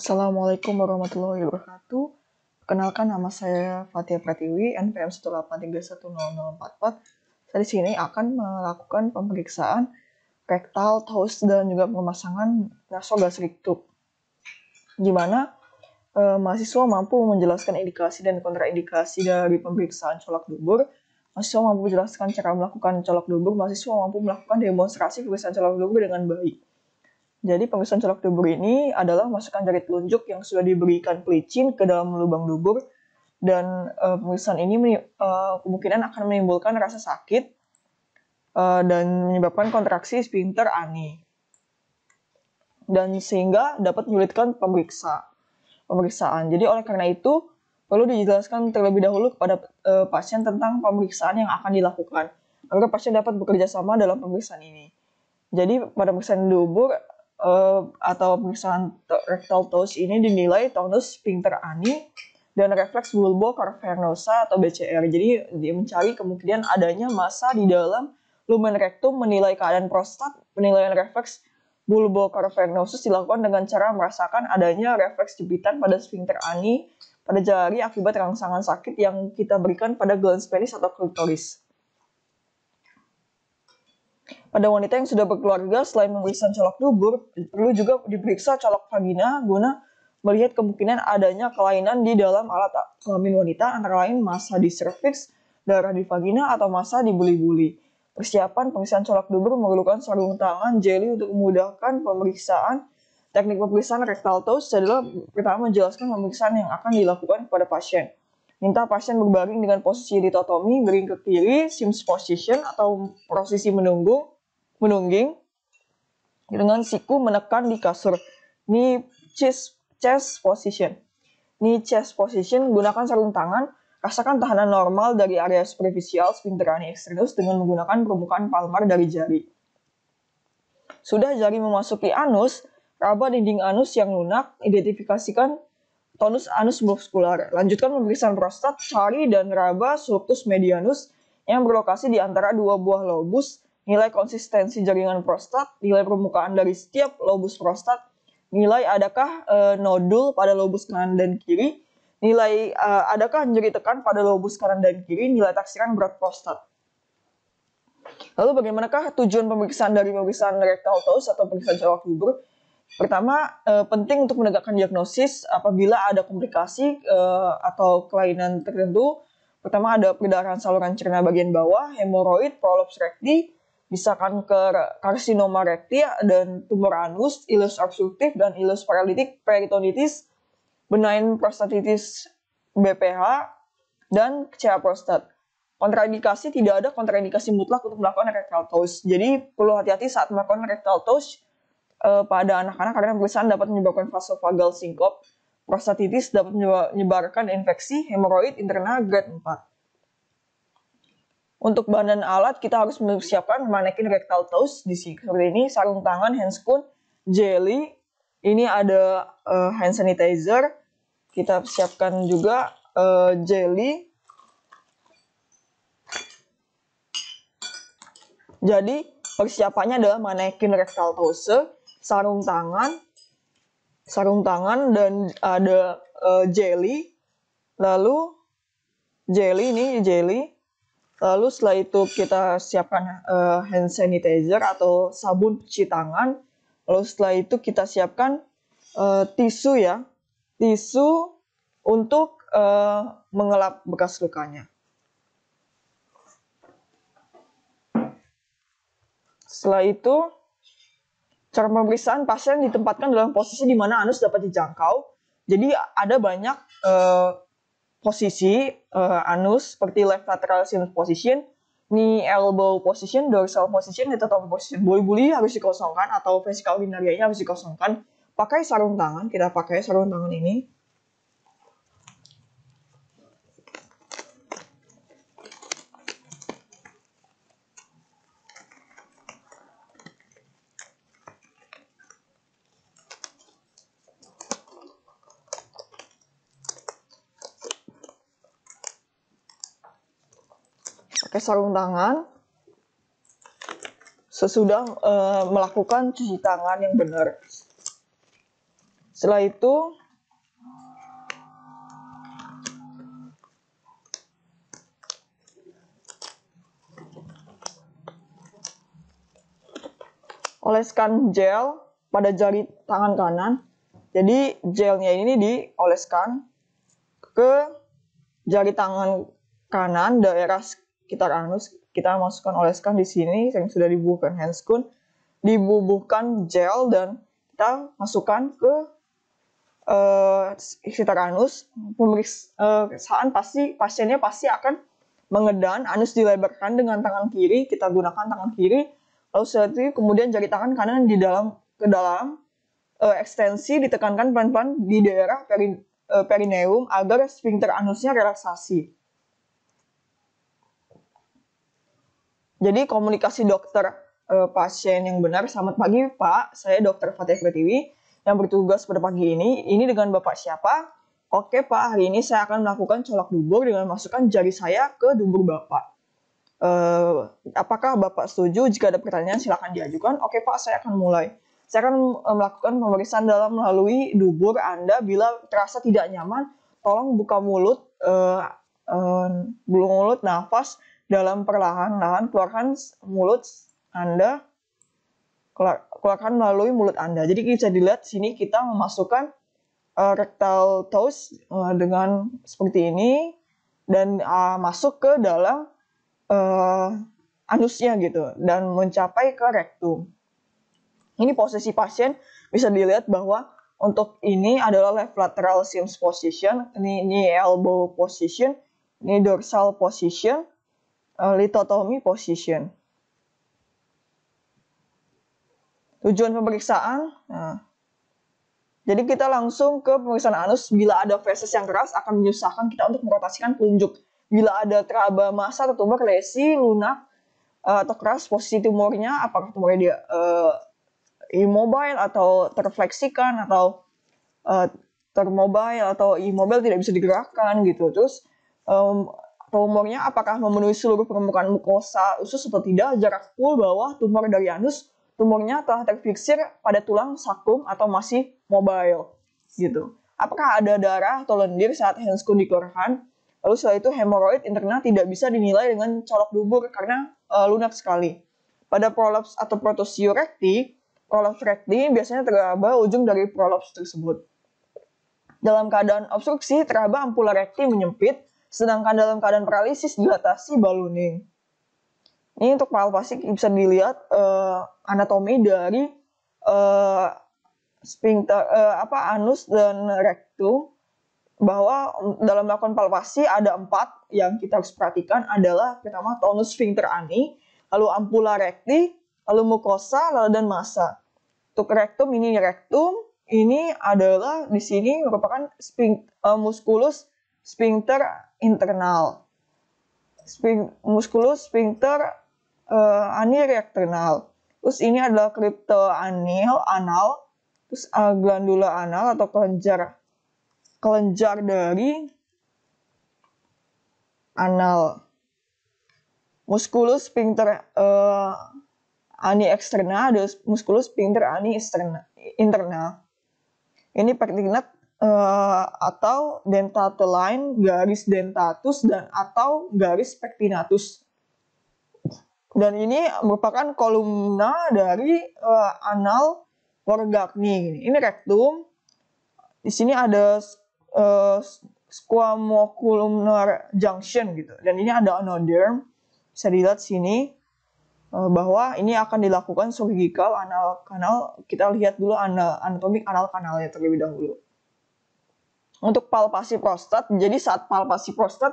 Assalamualaikum warahmatullahi wabarakatuh. Perkenalkan nama saya Fatia Pratiwi, NPM 18310044. Saya di sini akan melakukan pemeriksaan rektal, toes, dan juga pemasangan nasogastrik tube. Di mana eh, mahasiswa mampu menjelaskan indikasi dan kontraindikasi dari pemeriksaan colok dubur, mahasiswa mampu menjelaskan cara melakukan colok dubur, mahasiswa mampu melakukan demonstrasi pemeriksaan colok dubur dengan baik. Jadi pengisian celah dubur ini adalah masukkan jari telunjuk yang sudah diberikan pelicin ke dalam lubang dubur dan uh, ini uh, kemungkinan akan menimbulkan rasa sakit uh, dan menyebabkan kontraksi sphincter ani dan sehingga dapat menyulitkan pemeriksa pemeriksaan. Jadi oleh karena itu perlu dijelaskan terlebih dahulu kepada uh, pasien tentang pemeriksaan yang akan dilakukan agar pasien dapat bekerja sama dalam pemeriksaan ini. Jadi pada pemeriksaan dubur uh, atau pemeriksaan rectal toes ini dinilai tonus sphincter ani dan refleks bulbo cavernosa atau BCR. Jadi dia mencari kemungkinan adanya massa di dalam lumen rektum menilai keadaan prostat, penilaian refleks bulbo cavernosus dilakukan dengan cara merasakan adanya refleks jepitan pada sphincter ani pada jari akibat rangsangan sakit yang kita berikan pada glans penis atau klitoris. Pada wanita yang sudah berkeluarga, selain memeriksa colok dubur, perlu juga diperiksa colok vagina guna melihat kemungkinan adanya kelainan di dalam alat kelamin wanita, antara lain masa di cervix, darah di vagina, atau masa di buli-buli. Persiapan pemeriksaan colok dubur memerlukan sarung tangan, jeli untuk memudahkan pemeriksaan. Teknik pemeriksaan rektal toast adalah pertama menjelaskan pemeriksaan yang akan dilakukan kepada pasien. Minta pasien berbaring dengan posisi ditotomi, miring ke kiri, sims position atau posisi menunggu, menungging dengan siku menekan di kasur. Knee chest, chest position. Knee chest position gunakan sarung tangan, rasakan tahanan normal dari area superficial spinterani externus dengan menggunakan permukaan palmar dari jari. Sudah jari memasuki anus, raba dinding anus yang lunak, identifikasikan tonus anus muskular. Lanjutkan pemeriksaan prostat, cari dan raba sulcus medianus yang berlokasi di antara dua buah lobus nilai konsistensi jaringan prostat, nilai permukaan dari setiap lobus prostat, nilai adakah e, nodul pada lobus kanan dan kiri, nilai e, adakah nyeri tekan pada lobus kanan dan kiri, nilai taksiran berat prostat. Lalu bagaimanakah tujuan pemeriksaan dari pemeriksaan rectal toes atau pemeriksaan colok kubur? Pertama, e, penting untuk menegakkan diagnosis apabila ada komplikasi e, atau kelainan tertentu. Pertama ada perdarahan saluran cerna bagian bawah, hemoroid, prolaps recti, misalkan ke karsinoma rektia dan tumor anus, ilus obstruktif dan ilus paralitik, peritonitis, benign prostatitis BPH, dan kecewa prostat. Kontraindikasi tidak ada kontraindikasi mutlak untuk melakukan rectal toast. Jadi perlu hati-hati saat melakukan rectal toast e, eh, pada anak-anak karena pemeriksaan dapat menyebabkan vasovagal sinkop, prostatitis dapat menyebarkan infeksi hemoroid internal grade 4. Untuk bahan dan alat, kita harus menyiapkan manekin rectal toes di sini seperti ini, sarung tangan, handscoon, jelly, ini ada uh, hand sanitizer, kita siapkan juga uh, jelly. Jadi persiapannya adalah manekin rectal toes, sarung tangan, sarung tangan dan ada uh, jelly, lalu jelly ini jelly Lalu setelah itu kita siapkan uh, hand sanitizer atau sabun cuci tangan. Lalu setelah itu kita siapkan uh, tisu ya, tisu untuk uh, mengelap bekas lukanya. Setelah itu, cara pemeriksaan pasien ditempatkan dalam posisi di mana anus dapat dijangkau. Jadi ada banyak uh, posisi uh, anus seperti left lateral sinus position, knee elbow position, dorsal position, itu top position. boy bully harus dikosongkan atau vesical binarianya harus dikosongkan. Pakai sarung tangan, kita pakai sarung tangan ini pakai sarung tangan sesudah e, melakukan cuci tangan yang benar. Setelah itu oleskan gel pada jari tangan kanan. Jadi gelnya ini dioleskan ke jari tangan kanan daerah kita anus kita masukkan oleskan di sini yang sudah dibubuhkan handscoon dibubuhkan gel dan kita masukkan ke uh, sekitar anus pemeriksaan eh, pasti pasiennya pasti akan mengedan anus dilebarkan dengan tangan kiri kita gunakan tangan kiri lalu setelah itu kemudian jari tangan kanan di dalam ke dalam uh, ekstensi ditekankan pelan-pelan di daerah peri, uh, perineum agar sphincter anusnya relaksasi Jadi komunikasi dokter e, pasien yang benar. Selamat pagi Pak, saya dokter Fatih Pratiwi yang bertugas pada pagi ini. Ini dengan Bapak siapa? Oke Pak, hari ini saya akan melakukan colok dubur dengan masukkan jari saya ke dubur Bapak. E, apakah Bapak setuju? Jika ada pertanyaan silahkan diajukan. Oke Pak, saya akan mulai saya akan eh, melakukan pemeriksaan dalam melalui dubur Anda bila terasa tidak nyaman, tolong buka mulut, uh, uh, mulut, nafas, dalam perlahan-lahan keluarkan mulut Anda keluarkan melalui mulut Anda. Jadi bisa dilihat sini kita memasukkan uh, rectal toes uh, dengan seperti ini dan uh, masuk ke dalam uh, anusnya gitu dan mencapai ke rektum. Ini posisi pasien bisa dilihat bahwa untuk ini adalah left lateral Sims position, ini, ini elbow position, ini dorsal position, uh, eh, litotomy position. Tujuan pemeriksaan, nah, jadi kita langsung ke pemeriksaan anus. Bila ada feses yang keras akan menyusahkan kita untuk merotasikan telunjuk. Bila ada teraba massa tumor lesi lunak uh, atau keras posisi tumornya, apakah tumornya dia uh, immobile atau terfleksikan atau uh, termobile atau immobile tidak bisa digerakkan gitu. Terus um, Tumornya apakah memenuhi seluruh permukaan mukosa usus atau tidak, jarak full bawah tumor dari anus, tumornya telah terfiksir pada tulang sakum atau masih mobile. Gitu. Apakah ada darah atau lendir saat handscoon dikeluarkan? Lalu setelah itu hemoroid interna tidak bisa dinilai dengan colok dubur karena uh, lunak sekali. Pada prolaps atau protosio recti, prolaps recti biasanya teraba ujung dari prolaps tersebut. Dalam keadaan obstruksi, teraba ampula recti menyempit Sedangkan dalam keadaan paralisis dilatasi ballooning. Ini untuk palpasi bisa dilihat uh, anatomi dari uh, sphincter uh, apa anus dan rektum bahwa dalam melakukan palpasi ada empat yang kita harus perhatikan adalah pertama tonus sphincter ani, lalu ampula recti, lalu mukosa, lalu dan massa. Untuk rektum ini rektum ini adalah di sini merupakan sphincter, uh, musculus sphincter internal. Sphin musculus sphincter uh, eh, eksternal. Terus ini adalah anil anal, terus uh, glandula anal atau kelenjar kelenjar dari anal. Musculus sphincter uh, ani eksternal, terus musculus sphincter ani eksternal. internal. Ini pertinat uh, atau line, garis dentatus dan atau garis pectinatus. Dan ini merupakan kolumna dari uh, anal orgagni. Ini rektum. Di sini ada uh, eh, squamocolumnar junction gitu. Dan ini ada anoderm. Bisa dilihat sini bahwa ini akan dilakukan surgical anal kanal. Kita lihat dulu anal, anatomik anal kanalnya terlebih dahulu untuk palpasi prostat. Jadi saat palpasi prostat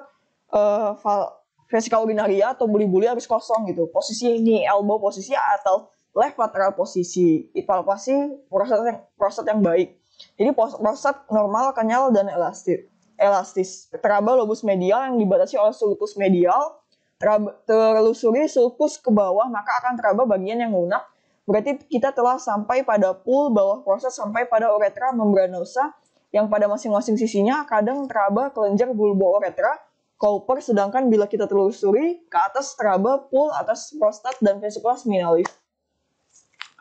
uh, eh, vesikal urinaria atau buli-buli habis kosong gitu. Posisi ini elbow posisi atau left lateral posisi. Itu palpasi prostat yang, prostat yang baik. Jadi prostat normal, kenyal dan elastis. Elastis. Teraba lobus medial yang dibatasi oleh sulcus medial Teraba, terlusuri sulcus ke bawah maka akan teraba bagian yang lunak. Berarti kita telah sampai pada pool bawah prostat sampai pada uretra membranosa yang pada masing-masing sisinya kadang teraba kelenjar bulbo uretra Cowper, sedangkan bila kita telusuri ke atas teraba pul atas prostat dan vesikula seminalis.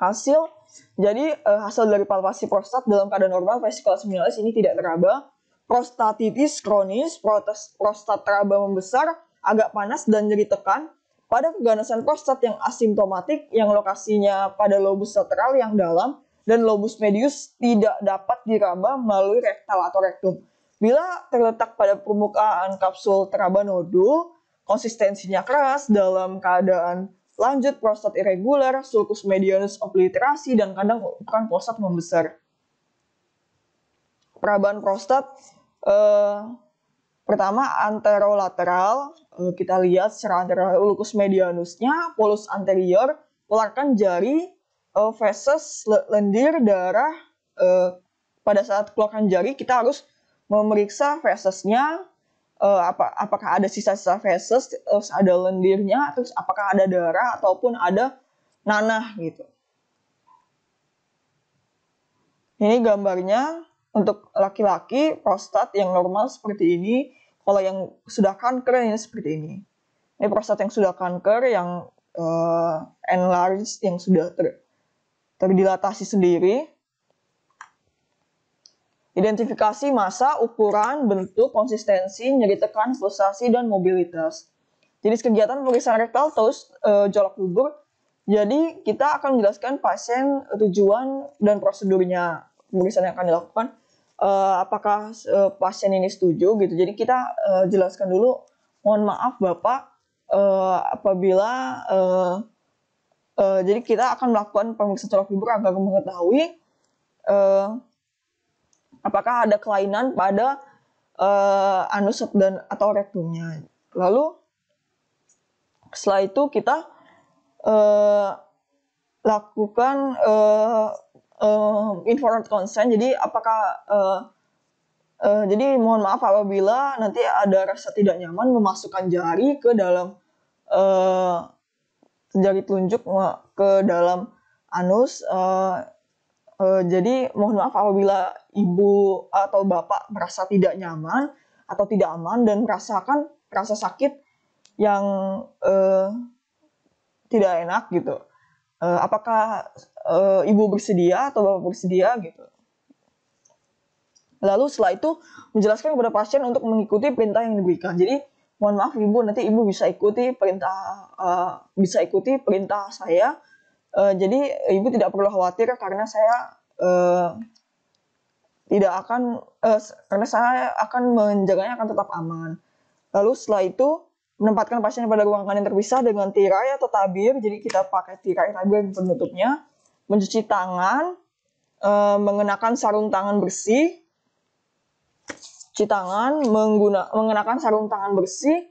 Hasil jadi eh, hasil dari palpasi prostat dalam keadaan normal vesikula seminalis ini tidak teraba. Prostatitis kronis, protes, prostat teraba membesar, agak panas dan nyeri tekan. Pada keganasan prostat yang asimptomatik yang lokasinya pada lobus lateral yang dalam, dan lobus medius tidak dapat diraba melalui rektal atau rektum. Bila terletak pada permukaan kapsul teraba nodul, konsistensinya keras dalam keadaan lanjut prostat irregular, sulcus medianus obliterasi, dan kadang ukuran prostat membesar. Perabahan prostat eh, pertama anterolateral, eh, kita lihat secara anterolateral ulcus medianusnya, polus anterior, keluarkan jari uh, eh, feses, lendir, darah uh, pada saat keluarkan jari kita harus memeriksa fesesnya uh, eh, apa apakah ada sisa-sisa feses terus ada lendirnya terus apakah ada darah ataupun ada nanah gitu. Ini gambarnya untuk laki-laki prostat yang normal seperti ini. Kalau yang sudah kanker ini seperti ini. Ini prostat yang sudah kanker yang uh, enlarged yang sudah ter terdilatasi sendiri. Identifikasi masa, ukuran, bentuk, konsistensi, nyeri tekan, pulsasi, dan mobilitas. Jenis kegiatan pemeriksaan rektal terus e, eh, jolak kubur. Jadi kita akan menjelaskan pasien tujuan dan prosedurnya pemeriksaan yang akan dilakukan. E, apakah e, pasien ini setuju gitu. Jadi kita e, jelaskan dulu. Mohon maaf Bapak e, apabila e, Uh, jadi kita akan melakukan pemeriksaan corak fiber agar mengetahui uh, apakah ada kelainan pada uh, anus dan atau rektumnya. Lalu setelah itu kita uh, lakukan uh, uh, informed consent. Jadi apakah uh, uh, jadi mohon maaf apabila nanti ada rasa tidak nyaman memasukkan jari ke dalam uh, jari telunjuk ke dalam anus. Uh, uh, jadi mohon maaf apabila ibu atau bapak merasa tidak nyaman atau tidak aman dan merasakan rasa sakit yang uh, tidak enak gitu. Uh, apakah uh, ibu bersedia atau bapak bersedia gitu. Lalu setelah itu menjelaskan kepada pasien untuk mengikuti perintah yang diberikan. Jadi mohon maaf ibu nanti ibu bisa ikuti perintah uh, bisa ikuti perintah saya uh, jadi ibu tidak perlu khawatir karena saya uh, tidak akan uh, karena saya akan menjaganya akan tetap aman lalu setelah itu menempatkan pasien pada ruangan yang terpisah dengan tirai atau tabir jadi kita pakai tirai tabir penutupnya mencuci tangan uh, mengenakan sarung tangan bersih cuci tangan, mengguna, mengenakan sarung tangan bersih,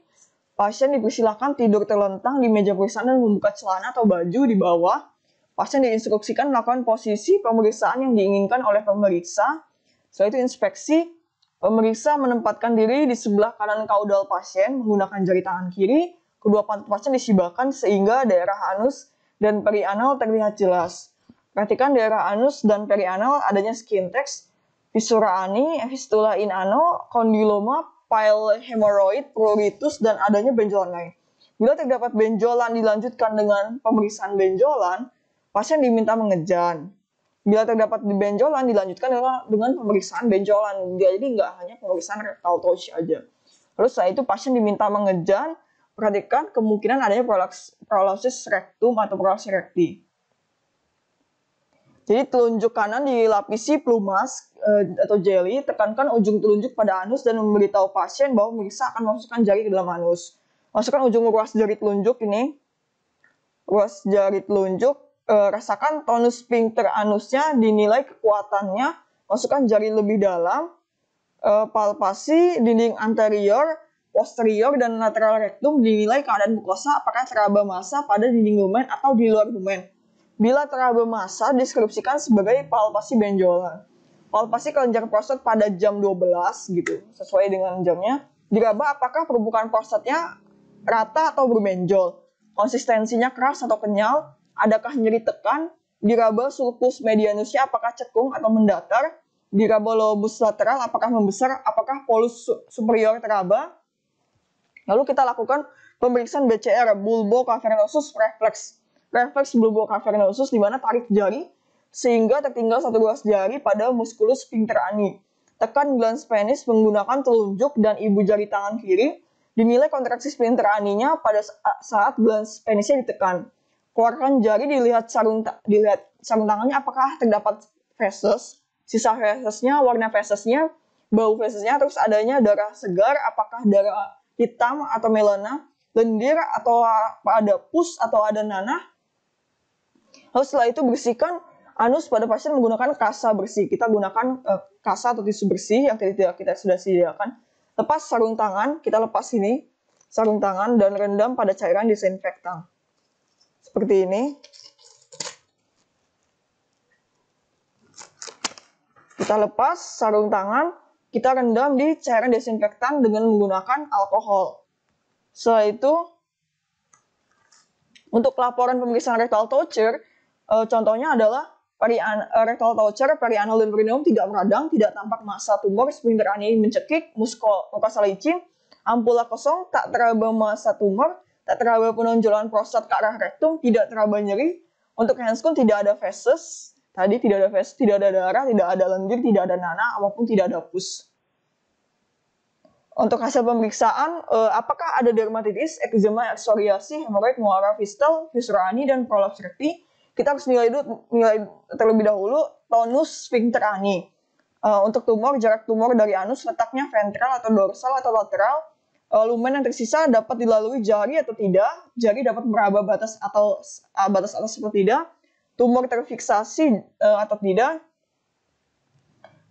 pasien dipersilahkan tidur terlentang di meja pemeriksaan dan membuka celana atau baju di bawah. Pasien diinstruksikan melakukan posisi pemeriksaan yang diinginkan oleh pemeriksa. Setelah itu inspeksi, pemeriksa menempatkan diri di sebelah kanan kaudal pasien menggunakan jari tangan kiri. Kedua pasien disibakan sehingga daerah anus dan perianal terlihat jelas. Perhatikan daerah anus dan perianal adanya skin text Visuraani, fistula in ano, kondiloma, pile hemoroid, pruritus, dan adanya benjolan lain. Bila terdapat benjolan dilanjutkan dengan pemeriksaan benjolan, pasien diminta mengejan. Bila terdapat benjolan dilanjutkan dengan, pemeriksaan benjolan. Jadi nggak hanya pemeriksaan rektal touch aja. Terus setelah itu pasien diminta mengejan, perhatikan kemungkinan adanya prolapsis rektum atau prolapsis rekti. Jadi telunjuk kanan dilapisi pelumas e, atau jelly, tekankan ujung telunjuk pada anus dan memberitahu pasien bahwa pemeriksa akan memasukkan jari ke dalam anus. Masukkan ujung ruas jari telunjuk ini, ruas jari telunjuk, e, rasakan tonus sphincter anusnya, dinilai kekuatannya, masukkan jari lebih dalam, e, palpasi dinding anterior, posterior, dan lateral rektum, dinilai keadaan mukosa apakah teraba massa pada dinding lumen atau di luar lumen Bila teraba massa deskripsikan sebagai palpasi benjolan. Palpasi kelenjar prostat pada jam 12 gitu, sesuai dengan jamnya. Diraba apakah permukaan prostatnya rata atau berbenjol, konsistensinya keras atau kenyal, adakah nyeri tekan, diraba sulcus medianusnya apakah cekung atau mendatar, diraba lobus lateral apakah membesar, apakah polus superior teraba. Lalu kita lakukan pemeriksaan BCR, bulbo cavernosus reflex refleks bulbo cavernosus di mana tarik jari sehingga tertinggal satu gelas jari pada musculus sphincter ani. Tekan glans penis menggunakan telunjuk dan ibu jari tangan kiri, dinilai kontraksi sphincter aninya pada saat glans penisnya ditekan. Keluarkan jari dilihat sarung ta dilihat sarung tangannya apakah terdapat feses, sisa fesesnya, warna fesesnya, bau fesesnya, terus adanya darah segar, apakah darah hitam atau melana lendir atau ada pus atau ada nanah, Lalu oh, setelah itu bersihkan anus pada pasien menggunakan kasa bersih. Kita gunakan uh, kasa atau tisu bersih yang tidak kita sudah sediakan. Lepas sarung tangan, kita lepas ini sarung tangan dan rendam pada cairan disinfektan. Seperti ini. Kita lepas sarung tangan, kita rendam di cairan disinfektan dengan menggunakan alkohol. Setelah itu, untuk laporan pemeriksaan rectal torture, Uh, contohnya adalah perian, uh, eh, rectal torture, perianal dan perineum tidak meradang, tidak tampak massa tumor, sprinter ani mencekik, musko, mukosa licin, ampula kosong, tak teraba massa tumor, tak teraba penonjolan prostat ke arah rektum, tidak teraba nyeri. Untuk handscoon tidak ada feses, tadi tidak ada feses, tidak ada darah, tidak ada lendir, tidak ada nanah, maupun tidak ada pus. Untuk hasil pemeriksaan, eh, apakah ada dermatitis, eczema, eksoriasi, hemoroid, muara, fistel, visurani, dan prolaps rekti? kita harus nilai dulu nilai terlebih dahulu tonus sphincter ani. Uh, untuk tumor, jarak tumor dari anus letaknya ventral atau dorsal atau lateral. Uh, lumen yang tersisa dapat dilalui jari atau tidak. Jari dapat meraba batas atau uh, batas atas atau tidak. Tumor terfiksasi uh, atau tidak.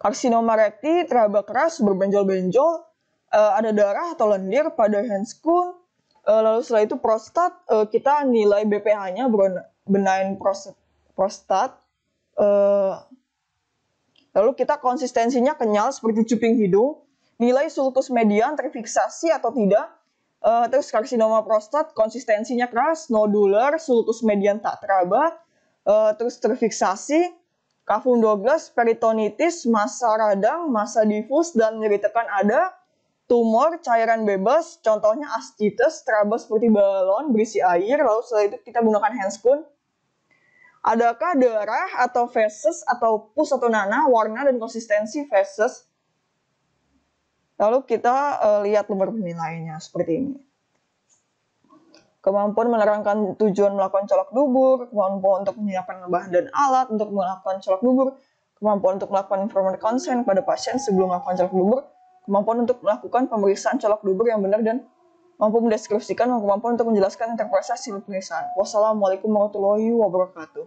Karsinoma recti teraba keras berbenjol-benjol. Uh, ada darah atau lendir pada hand lalu setelah itu prostat kita nilai BPH-nya benain prostat. Uh, lalu kita konsistensinya kenyal seperti cuping hidung. Nilai sulcus median terfiksasi atau tidak. Uh, terus karsinoma prostat konsistensinya keras, noduler, sulcus median tak teraba. Uh, terus terfiksasi. Kafum 12, peritonitis, masa radang, masa difus, dan nyeri tekan ada tumor cairan bebas, contohnya ascites, teraba seperti balon berisi air, lalu setelah itu kita gunakan handscoon, Adakah darah atau feses atau pus atau nanah warna dan konsistensi feses? Lalu kita uh, lihat lembar penilaiannya seperti ini. Kemampuan menerangkan tujuan melakukan colok dubur, kemampuan untuk menyiapkan bahan dan alat untuk melakukan colok dubur, kemampuan untuk melakukan informasi konsen pada pasien sebelum melakukan colok dubur, kemampuan untuk melakukan pemeriksaan colok dubur yang benar dan mampu mendeskripsikan dan kemampuan untuk menjelaskan interpretasi pemeriksaan. Wassalamualaikum warahmatullahi wabarakatuh.